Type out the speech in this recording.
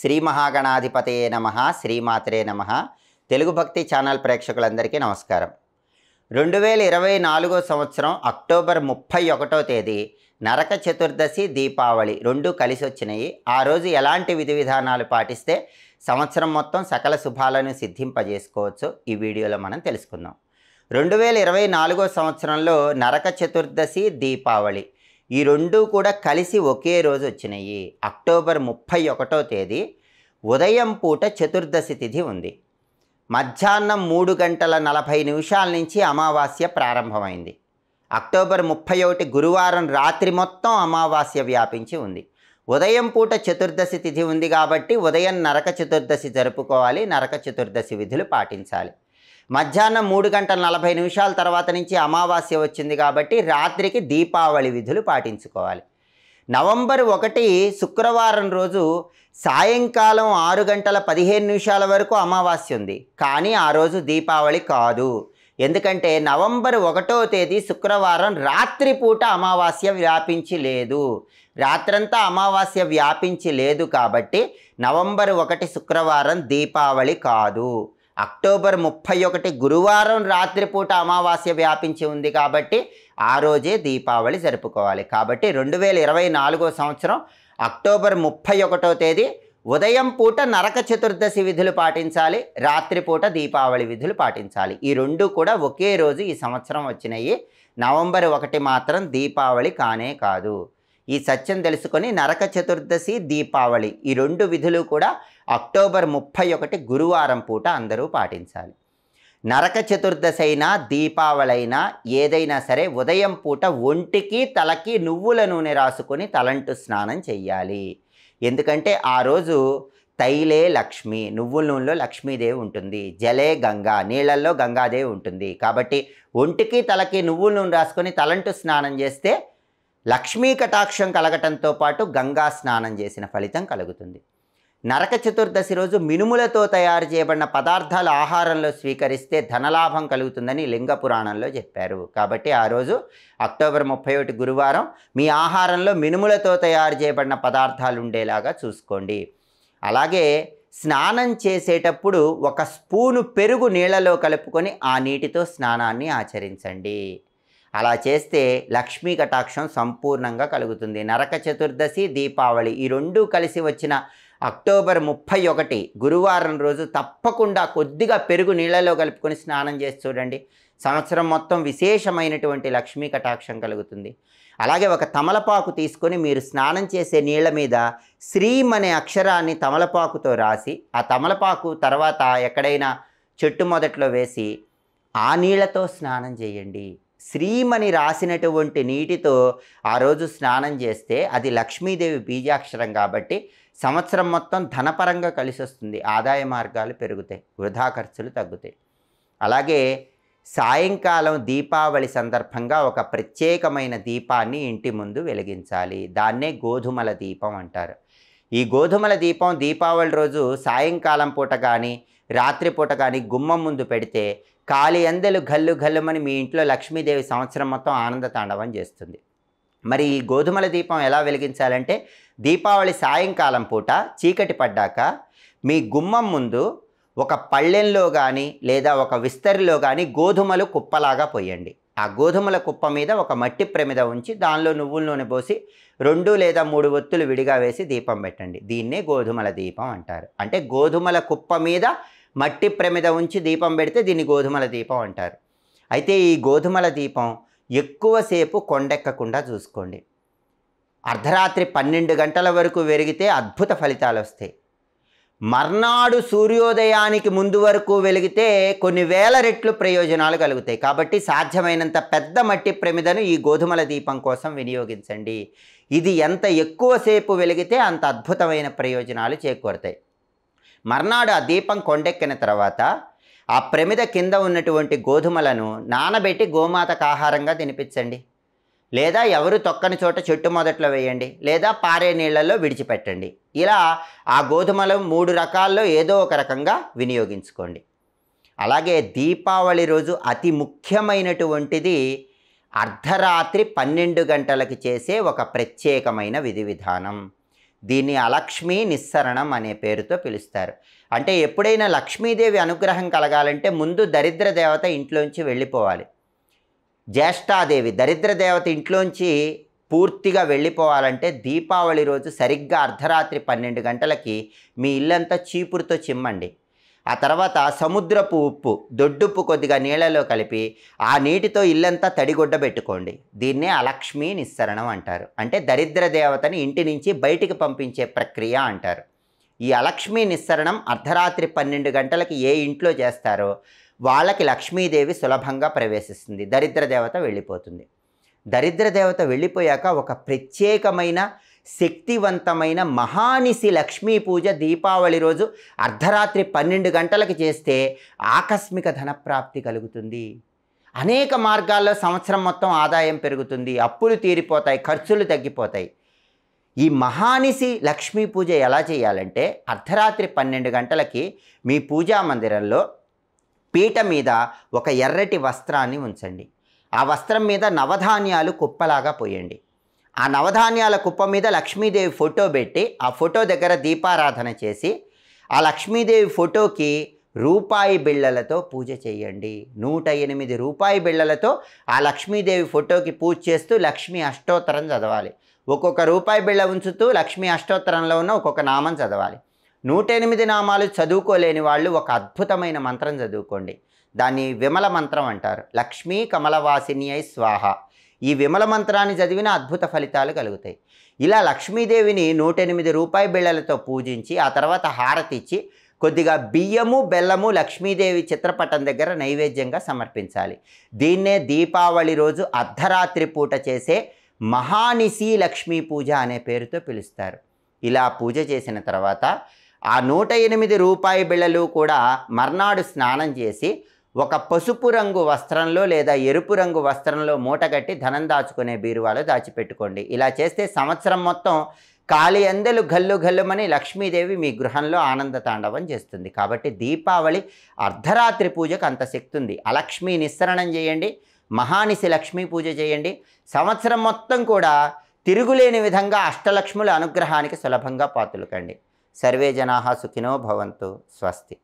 శ్రీ మహాగణాధిపతయే నమ శ్రీమాత్రే నమ తెలుగు భక్తి ఛానల్ ప్రేక్షకులందరికీ నమస్కారం రెండు వేల ఇరవై నాలుగో సంవత్సరం అక్టోబర్ ముప్పై ఒకటో తేదీ నరక చతుర్దశి దీపావళి రెండు కలిసి వచ్చినాయి ఆ రోజు ఎలాంటి విధి విధానాలు పాటిస్తే సంవత్సరం మొత్తం సకల శుభాలను సిద్ధింపజేసుకోవచ్చు ఈ వీడియోలో మనం తెలుసుకుందాం రెండు వేల ఇరవై నాలుగో సంవత్సరంలో నరక చతుర్దశి దీపావళి ఈ రెండు కూడా కలిసి ఒకే రోజు వచ్చినాయి అక్టోబర్ ముప్పై ఒకటో తేదీ ఉదయం పూట చతుర్దశి తిథి ఉంది మధ్యాహ్నం మూడు గంటల నలభై నిమిషాల నుంచి అమావాస్య ప్రారంభమైంది అక్టోబర్ ముప్పై ఒకటి గురువారం రాత్రి మొత్తం అమావాస్య వ్యాపించి ఉంది ఉదయం పూట చతుర్దశి తిథి ఉంది కాబట్టి ఉదయం నరక చతుర్దశి జరుపుకోవాలి నరక చతుర్దశి విధులు పాటించాలి మధ్యాహ్నం మూడు గంటల నలభై నిమిషాల తర్వాత నుంచి అమావాస్య వచ్చింది కాబట్టి రాత్రికి దీపావళి విధులు పాటించుకోవాలి నవంబర్ ఒకటి శుక్రవారం రోజు సాయంకాలం ఆరు గంటల పదిహేను నిమిషాల వరకు అమావాస్య ఉంది కానీ ఆ రోజు దీపావళి కాదు ఎందుకంటే నవంబర్ ఒకటో తేదీ శుక్రవారం రాత్రిపూట అమావాస్య వ్యాపించి లేదు రాత్రంతా అమావాస్య వ్యాపించి లేదు కాబట్టి నవంబర్ ఒకటి శుక్రవారం దీపావళి కాదు అక్టోబర్ ముప్పై ఒకటి గురువారం రాత్రిపూట అమావాస్య వ్యాపించి ఉంది కాబట్టి ఆ రోజే దీపావళి జరుపుకోవాలి కాబట్టి రెండు వేల ఇరవై నాలుగో సంవత్సరం అక్టోబర్ ముప్పై ఒకటో తేదీ ఉదయం పూట నరక చతుర్దశి విధులు పాటించాలి రాత్రిపూట దీపావళి విధులు పాటించాలి ఈ రెండు కూడా ఒకే రోజు ఈ సంవత్సరం వచ్చినాయి నవంబర్ ఒకటి మాత్రం దీపావళి కానే కాదు ఈ సత్యం తెలుసుకొని నరక చతుర్దశి దీపావళి ఈ రెండు విధులు కూడా అక్టోబర్ ముప్పై ఒకటి గురువారం పూట అందరూ పాటించాలి నరక చతుర్దశి అయినా దీపావళి అయినా ఏదైనా సరే ఉదయం పూట ఒంటికి తలకి నువ్వుల నూనె రాసుకొని తలంటు స్నానం చేయాలి ఎందుకంటే ఆ రోజు తైలే లక్ష్మి నువ్వుల నూనెలో లక్ష్మీదేవి ఉంటుంది జలే గంగా నీళ్ళల్లో గంగాదేవి ఉంటుంది కాబట్టి ఒంటికి తలకి నువ్వుల నూనె రాసుకొని తలంటు స్నానం చేస్తే లక్ష్మీ కటాక్షం కలగటంతో పాటు గంగా స్నానం చేసిన ఫలితం కలుగుతుంది నరక చతుర్దశి రోజు మినుములతో తయారు చేయబడిన పదార్థాలు ఆహారంలో స్వీకరిస్తే ధనలాభం కలుగుతుందని లింగ పురాణంలో చెప్పారు కాబట్టి ఆ రోజు అక్టోబర్ ముప్పై ఒకటి గురువారం మీ ఆహారంలో మినుములతో తయారు చేయబడిన పదార్థాలు ఉండేలాగా చూసుకోండి అలాగే స్నానం చేసేటప్పుడు ఒక స్పూను పెరుగు నీళ్ళలో కలుపుకొని ఆ నీటితో స్నానాన్ని ఆచరించండి అలా చేస్తే లక్ష్మీ కటాక్షం సంపూర్ణంగా కలుగుతుంది నరక చతుర్దశి దీపావళి ఈ రెండూ కలిసి వచ్చిన అక్టోబర్ ముప్పై ఒకటి గురువారం రోజు తప్పకుండా కొద్దిగా పెరుగు నీళ్ళలో కలుపుకొని స్నానం చేసి చూడండి సంవత్సరం మొత్తం విశేషమైనటువంటి లక్ష్మీ కటాక్షం కలుగుతుంది అలాగే ఒక తమలపాకు తీసుకొని మీరు స్నానం చేసే నీళ్ళ మీద శ్రీం అనే అక్షరాన్ని తమలపాకుతో రాసి ఆ తమలపాకు తర్వాత ఎక్కడైనా చెట్టు మొదట్లో వేసి ఆ నీళ్లతో స్నానం చేయండి శ్రీమని రాసినటువంటి నీటితో ఆ రోజు స్నానం చేస్తే అది లక్ష్మీదేవి బీజాక్షరం కాబట్టి సంవత్సరం మొత్తం ధనపరంగా కలిసి వస్తుంది ఆదాయ మార్గాలు పెరుగుతాయి వృధా ఖర్చులు తగ్గుతాయి అలాగే సాయంకాలం దీపావళి సందర్భంగా ఒక ప్రత్యేకమైన దీపాన్ని ఇంటి ముందు వెలిగించాలి దాన్నే గోధుమల దీపం అంటారు ఈ గోధుమల దీపం దీపావళి రోజు సాయంకాలం పూట కానీ రాత్రిపూట కానీ గుమ్మం ముందు పెడితే కాలి అందెలు గల్లు గల్లుమని మీ ఇంట్లో లక్ష్మీదేవి సంవత్సరం మొత్తం ఆనంద తాండవం చేస్తుంది మరి ఈ గోధుమల దీపం ఎలా వెలిగించాలంటే దీపావళి సాయంకాలం పూట చీకటి పడ్డాక మీ గుమ్మం ముందు ఒక పళ్ళెంలో కానీ లేదా ఒక విస్తరిలో కానీ గోధుమలు కుప్పలాగా పోయండి ఆ గోధుమల కుప్ప మీద ఒక మట్టి ప్రమిద ఉంచి దానిలో నువ్వుల నూనె పోసి రెండు లేదా మూడు ఒత్తులు విడిగా వేసి దీపం పెట్టండి దీన్నే గోధుమల దీపం అంటారు అంటే గోధుమల కుప్ప మీద మట్టి ప్రమిద ఉంచి దీపం పెడితే దీన్ని గోధుమల దీపం అంటారు అయితే ఈ గోధుమల దీపం ఎక్కువసేపు కొండెక్కకుండా చూసుకోండి అర్ధరాత్రి పన్నెండు గంటల వరకు వెలిగితే అద్భుత ఫలితాలు వస్తాయి మర్నాడు సూర్యోదయానికి ముందు వరకు వెలిగితే కొన్ని వేల రెట్లు ప్రయోజనాలు కలుగుతాయి కాబట్టి సాధ్యమైనంత పెద్ద మట్టి ప్రమిదను ఈ గోధుమల దీపం కోసం వినియోగించండి ఇది ఎంత ఎక్కువసేపు వెలిగితే అంత అద్భుతమైన ప్రయోజనాలు చేకూరుతాయి మర్నాడు ఆ దీపం కొండెక్కిన తర్వాత ఆ ప్రమిద కింద ఉన్నటువంటి గోధుమలను నానబెట్టి గోమాతకు ఆహారంగా తినిపించండి లేదా ఎవరు తొక్కని చోట చెట్టు మొదట్లో వేయండి లేదా పారే నీళ్లలో విడిచిపెట్టండి ఇలా ఆ గోధుమలు మూడు రకాల్లో ఏదో ఒక రకంగా వినియోగించుకోండి అలాగే దీపావళి రోజు అతి ముఖ్యమైనటువంటిది అర్ధరాత్రి పన్నెండు గంటలకు చేసే ఒక ప్రత్యేకమైన విధి విధానం దీన్ని అలక్ష్మీ నిస్సరణం అనే పేరుతో పిలుస్తారు అంటే ఎప్పుడైనా లక్ష్మీదేవి అనుగ్రహం కలగాలంటే ముందు దరిద్ర దేవత ఇంట్లోంచి వెళ్ళిపోవాలి జ్యేష్ఠాదేవి దరిద్ర దేవత ఇంట్లోంచి పూర్తిగా వెళ్ళిపోవాలంటే దీపావళి రోజు సరిగ్గా అర్ధరాత్రి పన్నెండు గంటలకి మీ ఇల్లంతా చీపురుతో చిమ్మండి ఆ తర్వాత సముద్రపు ఉప్పు దొడ్డుప్పు కొద్దిగా నీళ్ళలో కలిపి ఆ నీటితో ఇల్లంతా తడిగుడ్డ పెట్టుకోండి దీన్నే అలక్ష్మీ నిస్సరణం అంటారు అంటే దరిద్ర దేవతని ఇంటి నుంచి బయటికి పంపించే ప్రక్రియ అంటారు ఈ అలక్ష్మీ నిస్సరణం అర్ధరాత్రి పన్నెండు గంటలకి ఏ ఇంట్లో చేస్తారో వాళ్ళకి లక్ష్మీదేవి సులభంగా ప్రవేశిస్తుంది దరిద్ర దేవత వెళ్ళిపోతుంది దరిద్ర దేవత వెళ్ళిపోయాక ఒక ప్రత్యేకమైన శక్తివంతమైన మహానిశి లక్ష్మీ పూజ దీపావళి రోజు అర్ధరాత్రి పన్నెండు గంటలకు చేస్తే ఆకస్మిక ధనప్రాప్తి కలుగుతుంది అనేక మార్గాల్లో సంవత్సరం మొత్తం ఆదాయం పెరుగుతుంది అప్పులు తీరిపోతాయి ఖర్చులు తగ్గిపోతాయి ఈ మహానిశి లక్ష్మీ పూజ ఎలా చేయాలంటే అర్ధరాత్రి పన్నెండు గంటలకి మీ పూజా మందిరంలో పీట మీద ఒక ఎర్రటి వస్త్రాన్ని ఉంచండి ఆ వస్త్రం మీద నవధాన్యాలు కుప్పలాగా పోయండి ఆ నవధాన్యాల కుప్ప మీద లక్ష్మీదేవి ఫోటో పెట్టి ఆ ఫోటో దగ్గర దీపారాధన చేసి ఆ లక్ష్మీదేవి ఫోటోకి రూపాయి బిళ్ళలతో పూజ చేయండి నూట ఎనిమిది రూపాయి బిళ్ళలతో ఆ లక్ష్మీదేవి ఫోటోకి పూజ చేస్తూ లక్ష్మీ అష్టోత్తరం చదవాలి ఒక్కొక్క రూపాయి బిళ్ళ ఉంచుతూ లక్ష్మీ అష్టోత్తరంలో ఉన్న ఒక్కొక్క నామం చదవాలి నూట ఎనిమిది నామాలు చదువుకోలేని వాళ్ళు ఒక అద్భుతమైన మంత్రం చదువుకోండి దాన్ని విమల మంత్రం అంటారు లక్ష్మీ కమలవాసిని అయి స్వాహ ఈ విమల మంత్రాన్ని చదివిన అద్భుత ఫలితాలు కలుగుతాయి ఇలా లక్ష్మీదేవిని నూట ఎనిమిది రూపాయి బిళ్ళలతో పూజించి ఆ తర్వాత హారతిచ్చి కొద్దిగా బియ్యము బెల్లము లక్ష్మీదేవి చిత్రపటం దగ్గర నైవేద్యంగా సమర్పించాలి దీన్నే దీపావళి రోజు అర్ధరాత్రి పూట చేసే మహానిశీ లక్ష్మీ పూజ అనే పేరుతో పిలుస్తారు ఇలా పూజ చేసిన తర్వాత ఆ నూట ఎనిమిది రూపాయి బిళ్ళలు కూడా మర్నాడు స్నానం చేసి ఒక పసుపు రంగు వస్త్రంలో లేదా ఎరుపు రంగు వస్త్రంలో మూటగట్టి ధనం దాచుకునే బీరువాలో దాచిపెట్టుకోండి ఇలా చేస్తే సంవత్సరం మొత్తం కాలి అందెలు గల్లు గల్లుమని లక్ష్మీదేవి మీ గృహంలో ఆనంద తాండవం చేస్తుంది కాబట్టి దీపావళి అర్ధరాత్రి పూజకు అంత శక్తి ఉంది అలక్ష్మీ నిస్సరణం చేయండి మహానిశి లక్ష్మీ పూజ చేయండి సంవత్సరం మొత్తం కూడా తిరుగులేని విధంగా అష్టలక్ష్ముల అనుగ్రహానికి సులభంగా పాతులకండి సర్వే జనా సుఖినో భవంతు స్వస్తి